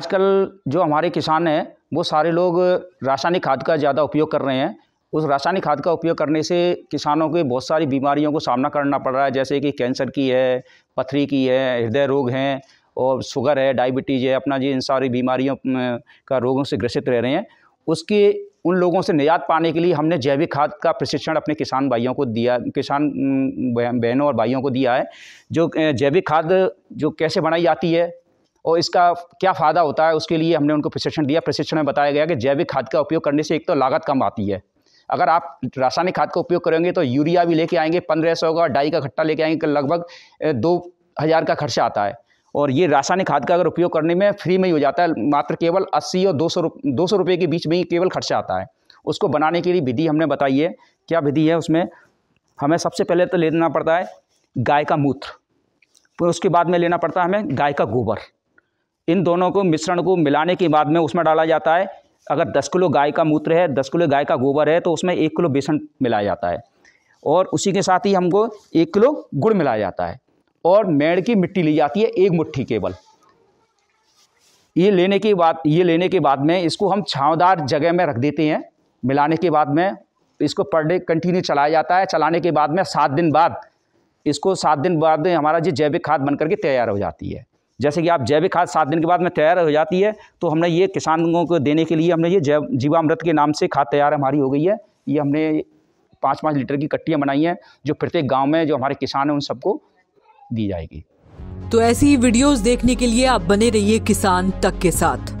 आजकल जो हमारे किसान हैं वो सारे लोग रासायनिक खाद का ज़्यादा उपयोग कर रहे हैं उस रासायनिक खाद का उपयोग करने से किसानों के बहुत सारी बीमारियों को सामना करना पड़ रहा है जैसे कि कैंसर की है पथरी की है हृदय रोग हैं और शुगर है डायबिटीज़ है अपना जी इन सारी बीमारियों का रोगों से ग्रसित रह रहे हैं उसके उन लोगों से निजात पाने के लिए हमने जैविक खाद का प्रशिक्षण अपने किसान भाइयों को दिया किसान बहनों और भाइयों को दिया है जो जैविक खाद जो कैसे बनाई जाती है और इसका क्या फ़ायदा होता है उसके लिए हमने उनको प्रशिक्षण दिया प्रशिक्षण में बताया गया कि जैविक खाद का उपयोग करने से एक तो लागत कम आती है अगर आप रासायनिक खाद का उपयोग करेंगे तो यूरिया भी लेके आएंगे पंद्रह सौ का डाई का खट्टा लेके आएंगे लगभग दो हज़ार का खर्चा आता है और ये रासायनिक खाद का अगर उपयोग करने में फ्री में ही हो जाता है मात्र केवल अस्सी और दो सौ दो सौ रुपये के बीच में ही केवल खर्चा आता है उसको बनाने के लिए विधि हमने बताई है क्या विधि है उसमें हमें सबसे पहले तो लेना पड़ता है गाय का मूत्र फिर उसके बाद में लेना पड़ता है हमें गाय का गोबर इन दोनों को मिश्रण को मिलाने के बाद में उसमें डाला जाता है अगर दस किलो गाय का मूत्र है दस किलो गाय का गोबर है तो उसमें एक किलो बेसन मिलाया जाता है और उसी के साथ ही हमको एक किलो गुड़ मिलाया जाता है और मेड़ की मिट्टी ली जाती है एक मुट्ठी केवल ये लेने के बाद ये लेने के बाद में इसको हम छावदार जगह में रख देते हैं मिलाने के बाद में इसको पर डे कंटिन्यू चलाया जाता है चलाने के बाद में सात दिन बाद इसको सात दिन बाद हमारा जो जैविक खाद बन करके तैयार हो जाती है जैसे कि आप जैविक खाद सात दिन के बाद में तैयार हो जाती है तो हमने ये किसानों को देने के लिए हमने ये जैव जीवामृत के नाम से खाद तैयार हमारी हो गई है ये हमने पाँच पाँच लीटर की कट्टियाँ बनाई हैं जो प्रत्येक गाँव में जो हमारे किसान हैं उन सबको दी जाएगी तो ऐसी वीडियोस देखने के लिए आप बने रहिए किसान तक के साथ